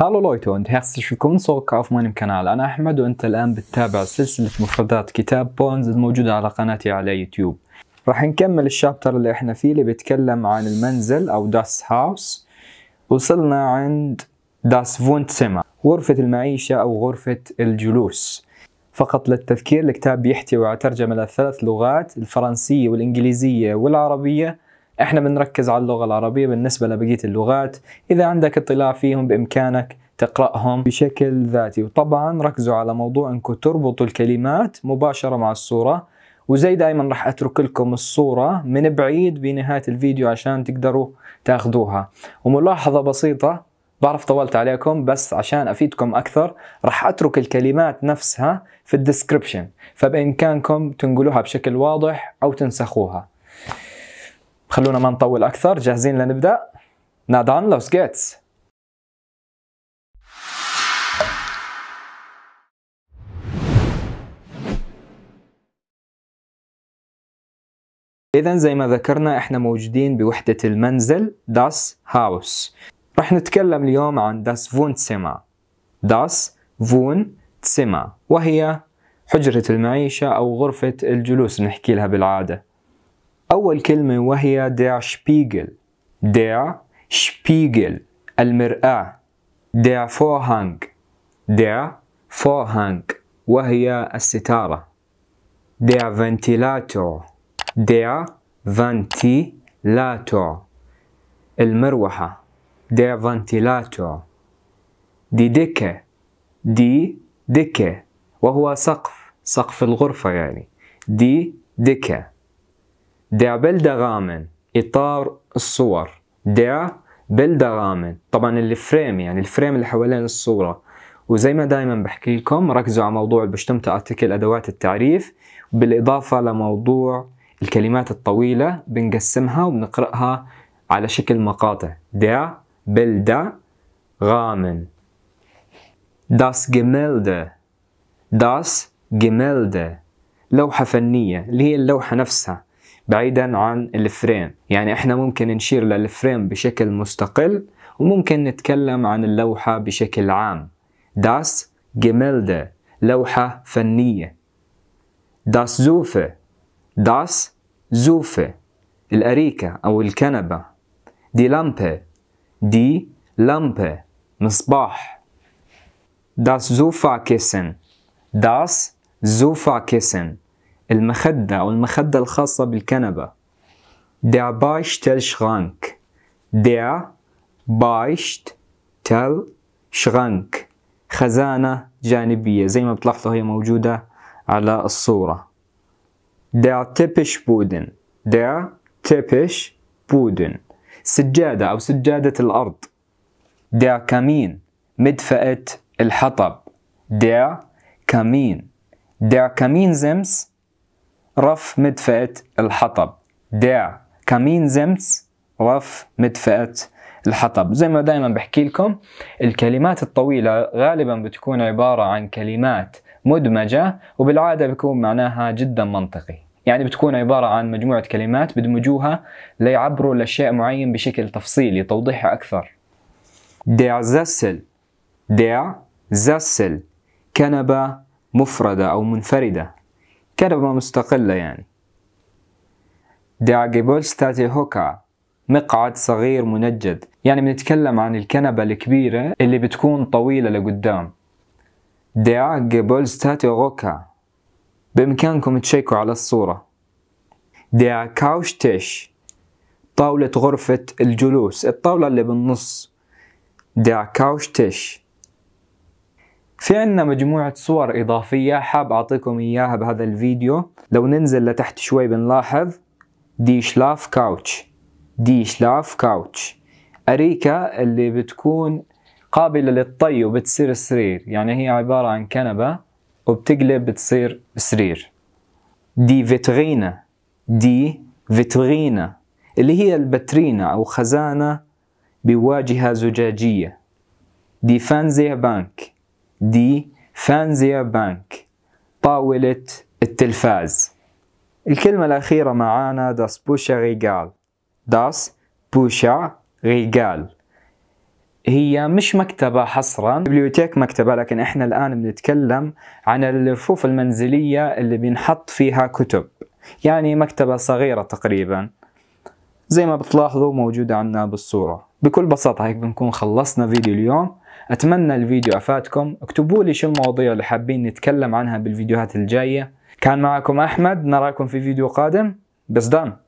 هالو لويتو انت herzlich willkommen zurück auf meinem Kanal أنا أحمد وأنت الآن بتتابع سلسلة مفردات كتاب بونز الموجودة على قناتي على يوتيوب راح نكمل الشابتر اللي احنا فيه اللي بيتكلم عن المنزل أو داس هاوس وصلنا عند داس فونت سيما غرفة المعيشة أو غرفة الجلوس فقط للتذكير الكتاب بيحتوي على ترجمة لثلاث لغات الفرنسية والإنجليزية والعربية احنا بنركز على اللغة العربية بالنسبة لبقية اللغات إذا عندك اطلاع فيهم بإمكانك تقرأهم بشكل ذاتي وطبعا ركزوا على موضوع أنكم تربطوا الكلمات مباشرة مع الصورة وزي دائما راح اترك لكم الصورة من بعيد بنهاية الفيديو عشان تقدروا تاخذوها وملاحظة بسيطة بعرف طولت عليكم بس عشان افيدكم اكثر راح اترك الكلمات نفسها في الديسكريبشن فبامكانكم تنقلوها بشكل واضح او تنسخوها خلونا ما نطول اكثر جاهزين لنبدا نادان لوس جيتس إذا زي ما ذكرنا احنا موجودين بوحدة المنزل داس هاوس راح نتكلم اليوم عن داس فون تسيما داس فون تسيما وهي حجرة المعيشة أو غرفة الجلوس نحكي لها بالعادة أول كلمة وهي der Spiegel der Spiegel المرآة der Vorhang der Vorhang وهي الستارة der Ventilator der Ventilator المروحة der Ventilator die Decke die Decke وهو سقف سقف الغرفة يعني دي دكه دع غامن إطار الصور دع غامن طبعا الفريم يعني الفريم اللي حوالين الصورة وزي ما دائما بحكي لكم ركزوا على موضوع البشتمتة ارتكل أدوات التعريف بالإضافة لموضوع الكلمات الطويلة بنقسمها وبنقرأها على شكل مقاطع دع بلدع غامن داس جميلدة داس جميلدة لوحة فنية اللي هي اللوحة نفسها بعيدا عن الفريم يعني احنا ممكن نشير للفريم بشكل مستقل وممكن نتكلم عن اللوحة بشكل عام داس جميلدة لوحة فنية داس زوفة داس زوفة الأريكة أو الكنبة دي لامبة دي لامبة مصباح داس زوفا كيسن داس زوفا كيسن المخدة أو المخدة الخاصة بالكنبة Der Beistellschrank Der Beistellschrank خزانة جانبية زي ما بتلاحظوا هي موجودة على الصورة Der Teppichboden Der Teppichboden سجادة أو سجادة الأرض Der Kamin مدفأة الحطب Der Kamin Der كمين زمس رف مدفأة الحطب كمين زمس رف مدفأة الحطب زي ما دائما بحكي لكم الكلمات الطويلة غالبا بتكون عبارة عن كلمات مدمجة وبالعادة بيكون معناها جدا منطقي يعني بتكون عبارة عن مجموعة كلمات بدمجوها ليعبروا لشيء معين بشكل تفصيلي توضيحها أكثر der زسل der زسل كنبة مفردة أو منفردة كربة مستقلة يعني ستاتي هوكا مقعد صغير منجد يعني بنتكلم عن الكنبة الكبيرة اللي بتكون طويلة لقدام ستاتي هوكا بإمكانكم تشيكوا على الصورة ديا كاوشتش طاولة غرفة الجلوس الطاولة اللي بالنص ديا كاوشتيش في عنا مجموعة صور إضافية حاب أعطيكم إياها بهذا الفيديو لو ننزل لتحت شوي بنلاحظ دي شلاف كاوتش دي شلاف كاوتش أريكة اللي بتكون قابلة للطي وبتصير سرير يعني هي عبارة عن كنبة وبتقلب بتصير سرير دي فيترينا دي فيترينا اللي هي البترينا أو خزانة بواجهة زجاجية دي فانزي بانك دي فانزيا بانك طاولة التلفاز الكلمة الأخيرة معانا داس بوشا ريغال داس بوشا ريغال هي مش مكتبة حصرا بليوتيك مكتبة لكن احنا الآن بنتكلم عن الرفوف المنزلية اللي بنحط فيها كتب يعني مكتبة صغيرة تقريبا زي ما بتلاحظوا موجودة عنا بالصورة بكل بساطة هيك بنكون خلصنا فيديو اليوم اتمنى الفيديو افادكم اكتبوا لي شو المواضيع اللي حابين نتكلم عنها بالفيديوهات الجايه كان معكم احمد نراكم في فيديو قادم بس دام